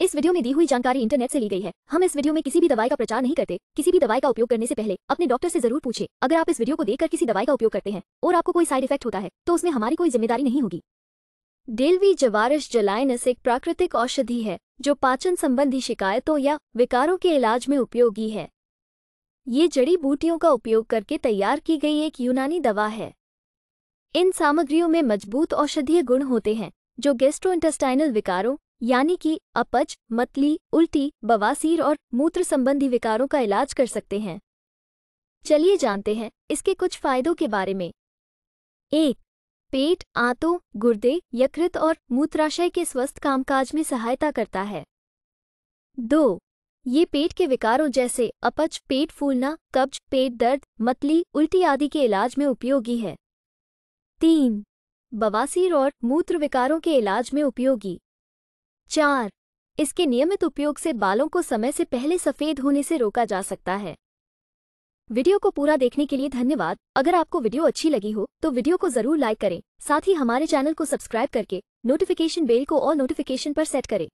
इस वीडियो में दी हुई जानकारी इंटरनेट से ली गई है हम इस वीडियो में किसी भी दवाई का प्रचार नहीं करते किसी भी दवाई का उपयोग करने से पहले अपने डॉक्टर से जरूर पूछे अगर आप इस वीडियो को देखकर किसी दवाई का उपयोग करते हैं और आपको कोई साइड इफेक्ट होता है तो उसमें हमारी कोई जिम्मेदारी नहीं होगी डेलवी जवारस जलाइनस एक प्राकृतिक औषधि है जो पाचन संबंधी शिकायतों या विकारों के इलाज में उपयोगी है ये जड़ी बूटियों का उपयोग करके तैयार की गई एक यूनानी दवा है इन सामग्रियों में मजबूत औषधीय गुण होते हैं जो गेस्ट्रोइंटेस्टाइनल विकारों यानी कि अपच मतली उल्टी बवासीर और मूत्र संबंधी विकारों का इलाज कर सकते हैं चलिए जानते हैं इसके कुछ फायदों के बारे में एक पेट आंतों गुर्दे यकृत और मूत्राशय के स्वस्थ कामकाज में सहायता करता है दो ये पेट के विकारों जैसे अपच पेट फूलना कब्ज पेट दर्द मतली उल्टी आदि के इलाज में उपयोगी है तीन बवासीर और मूत्र विकारों के इलाज में उपयोगी चार इसके नियमित उपयोग से बालों को समय से पहले सफ़ेद होने से रोका जा सकता है वीडियो को पूरा देखने के लिए धन्यवाद अगर आपको वीडियो अच्छी लगी हो तो वीडियो को जरूर लाइक करें साथ ही हमारे चैनल को सब्सक्राइब करके नोटिफिकेशन बेल को और नोटिफिकेशन पर सेट करें